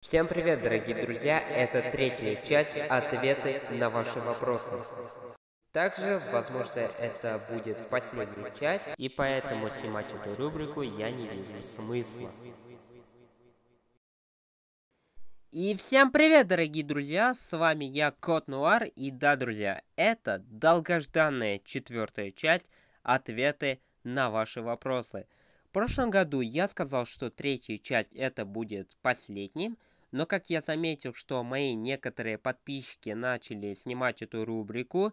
Всем привет, дорогие друзья! Это третья часть ответы на ваши вопросы. Также, возможно, это будет последняя часть, и поэтому снимать эту рубрику я не вижу смысла. И всем привет, дорогие друзья! С вами я, Кот Нуар, и да, друзья, это долгожданная четвертая часть ответы на ваши вопросы. В прошлом году я сказал, что третья часть это будет последним, но как я заметил, что мои некоторые подписчики начали снимать эту рубрику,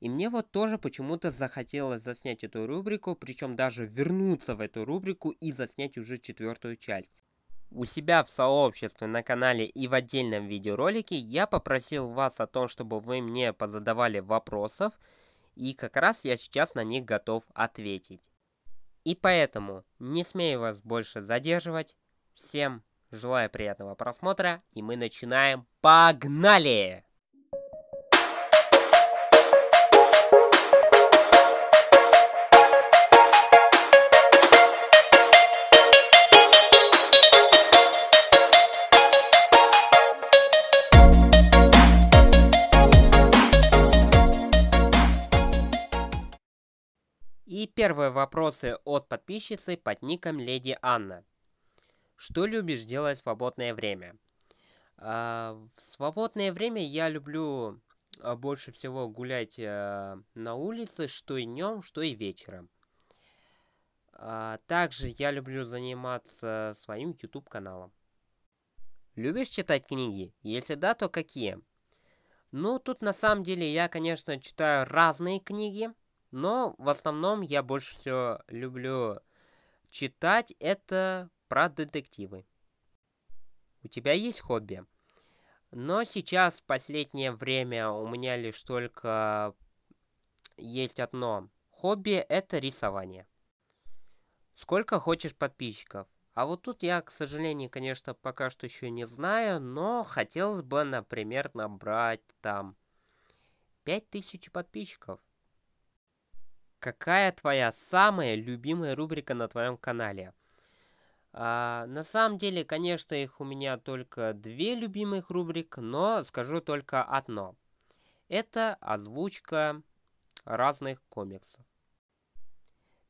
и мне вот тоже почему-то захотелось заснять эту рубрику, причем даже вернуться в эту рубрику и заснять уже четвертую часть. У себя в сообществе на канале и в отдельном видеоролике я попросил вас о том, чтобы вы мне позадавали вопросов, и как раз я сейчас на них готов ответить. И поэтому не смею вас больше задерживать. Всем пока! Желаю приятного просмотра, и мы начинаем. Погнали! И первые вопросы от подписчицы под ником Леди Анна. Что любишь делать в свободное время? А, в свободное время я люблю а, больше всего гулять а, на улице, что и днем, что и вечером. А, также я люблю заниматься своим YouTube каналом. Любишь читать книги? Если да, то какие? Ну, тут на самом деле я, конечно, читаю разные книги, но в основном я больше всего люблю читать это про детективы. У тебя есть хобби? Но сейчас, в последнее время, у меня лишь только есть одно. Хобби – это рисование. Сколько хочешь подписчиков? А вот тут я, к сожалению, конечно, пока что еще не знаю, но хотелось бы, например, набрать там 5000 подписчиков. Какая твоя самая любимая рубрика на твоем канале? А, на самом деле, конечно, их у меня только две любимых рубрик, но скажу только одно. Это озвучка разных комиксов.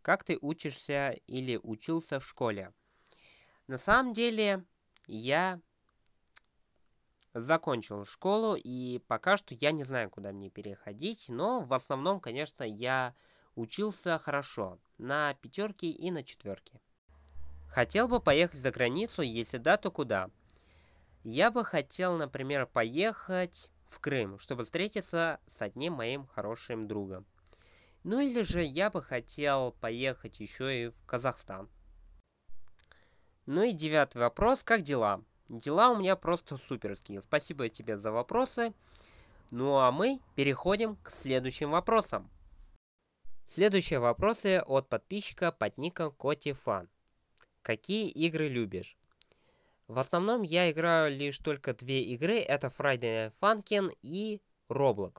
Как ты учишься или учился в школе? На самом деле, я закончил школу, и пока что я не знаю, куда мне переходить, но в основном, конечно, я учился хорошо на пятерке и на четверке. Хотел бы поехать за границу, если да, то куда? Я бы хотел, например, поехать в Крым, чтобы встретиться с одним моим хорошим другом. Ну или же я бы хотел поехать еще и в Казахстан. Ну и девятый вопрос, как дела? Дела у меня просто суперские. Спасибо тебе за вопросы. Ну а мы переходим к следующим вопросам. Следующие вопросы от подписчика под ником Котифан. Какие игры любишь? В основном я играю лишь только две игры, это Friday Night Funkin и Roblox.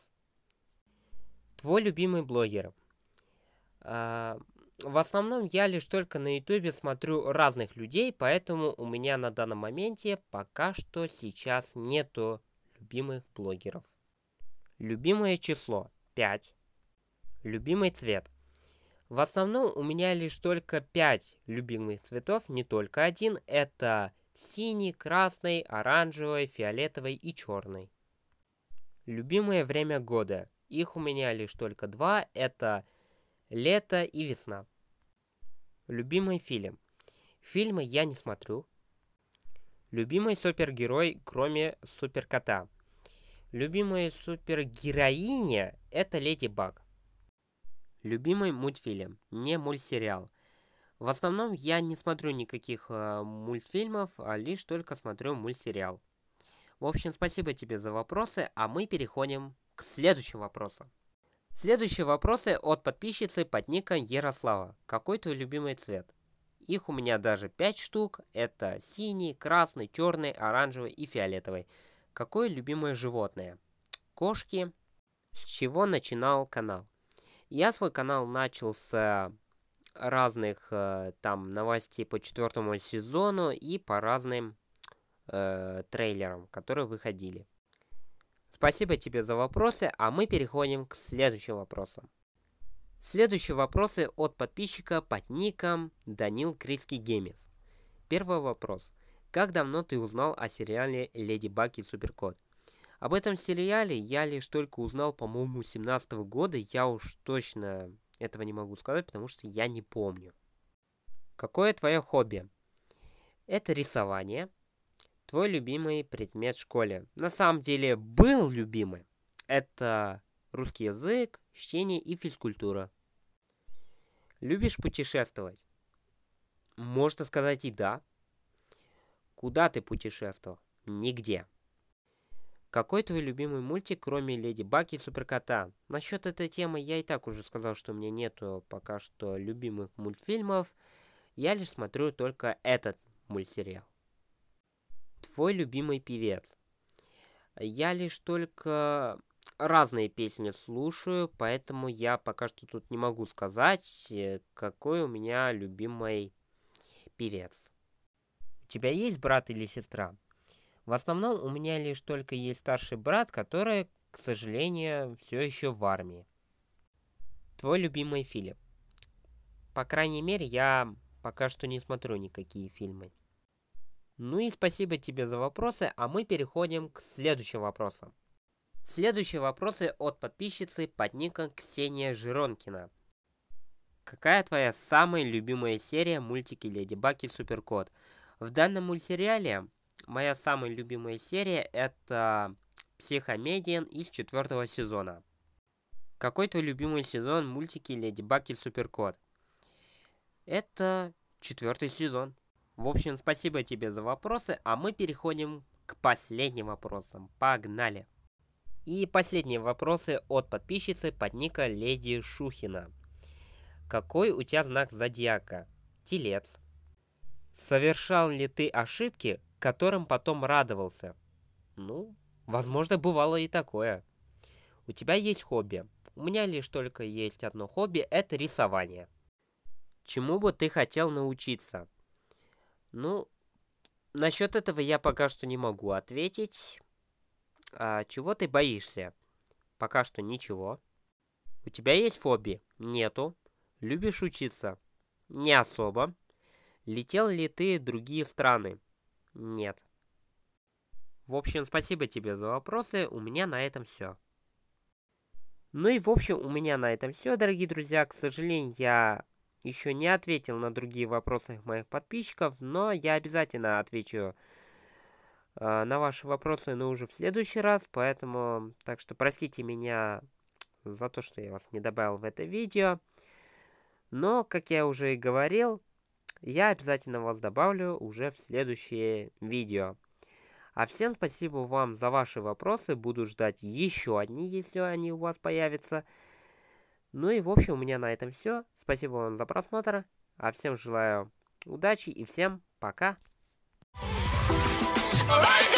Твой любимый блогер? А, в основном я лишь только на ютубе смотрю разных людей, поэтому у меня на данном моменте пока что сейчас нету любимых блогеров. Любимое число 5. Любимый цвет в основном у меня лишь только 5 любимых цветов, не только один. Это синий, красный, оранжевый, фиолетовый и черный. Любимое время года. Их у меня лишь только два. Это лето и весна. Любимый фильм. Фильмы я не смотрю. Любимый супергерой, кроме суперкота. Любимая супергероиня – это Леди Баг. Любимый мультфильм, не мультсериал. В основном я не смотрю никаких э, мультфильмов, а лишь только смотрю мультсериал. В общем, спасибо тебе за вопросы, а мы переходим к следующим вопросам. Следующие вопросы от подписчицы под ником Ярослава. Какой твой любимый цвет? Их у меня даже 5 штук. Это синий, красный, черный, оранжевый и фиолетовый. Какое любимое животное? Кошки. С чего начинал канал? Я свой канал начал с э, разных э, там новостей по четвертому сезону и по разным э, трейлерам, которые выходили. Спасибо тебе за вопросы, а мы переходим к следующим вопросам. Следующие вопросы от подписчика под ником Данил Критский Геймис. Первый вопрос. Как давно ты узнал о сериале «Леди Баг и Суперкот»? Об этом сериале я лишь только узнал, по-моему, 17 года. Я уж точно этого не могу сказать, потому что я не помню. Какое твое хобби? Это рисование. Твой любимый предмет в школе. На самом деле был любимый. Это русский язык, чтение и физкультура. Любишь путешествовать? Можно сказать и да. Куда ты путешествовал? Нигде. Какой твой любимый мультик, кроме Леди Баки и Суперкота? Насчет этой темы я и так уже сказал, что у меня нету пока что любимых мультфильмов. Я лишь смотрю только этот мультсериал. Твой любимый певец. Я лишь только разные песни слушаю, поэтому я пока что тут не могу сказать, э, какой у меня любимый певец. У тебя есть брат или сестра? В основном у меня лишь только есть старший брат, который, к сожалению, все еще в армии. Твой любимый фильм? По крайней мере, я пока что не смотрю никакие фильмы. Ну и спасибо тебе за вопросы, а мы переходим к следующим вопросам. Следующие вопросы от подписчицы под ником Ксения Жиронкина. Какая твоя самая любимая серия мультики Леди Баг Суперкот? В данном мультсериале моя самая любимая серия это Психомедиан из четвертого сезона. Какой твой любимый сезон мультики Леди Баг и Суперкот? Это четвертый сезон. В общем, спасибо тебе за вопросы, а мы переходим к последним вопросам. Погнали! И последние вопросы от подписчицы под ника Леди Шухина. Какой у тебя знак зодиака? Телец. Совершал ли ты ошибки, которым потом радовался. Ну, возможно, бывало и такое. У тебя есть хобби. У меня лишь только есть одно хобби – это рисование. Чему бы ты хотел научиться? Ну, насчет этого я пока что не могу ответить. А чего ты боишься? Пока что ничего. У тебя есть фобии? Нету. Любишь учиться? Не особо. Летел ли ты в другие страны? Нет. В общем, спасибо тебе за вопросы, у меня на этом все. Ну и в общем, у меня на этом все, дорогие друзья. К сожалению, я еще не ответил на другие вопросы моих подписчиков, но я обязательно отвечу э, на ваши вопросы, но ну, уже в следующий раз, поэтому, так что простите меня за то, что я вас не добавил в это видео. Но, как я уже и говорил, я обязательно вас добавлю уже в следующее видео. А всем спасибо вам за ваши вопросы. Буду ждать еще одни, если они у вас появятся. Ну и в общем у меня на этом все. Спасибо вам за просмотр. А всем желаю удачи и всем пока. Alright.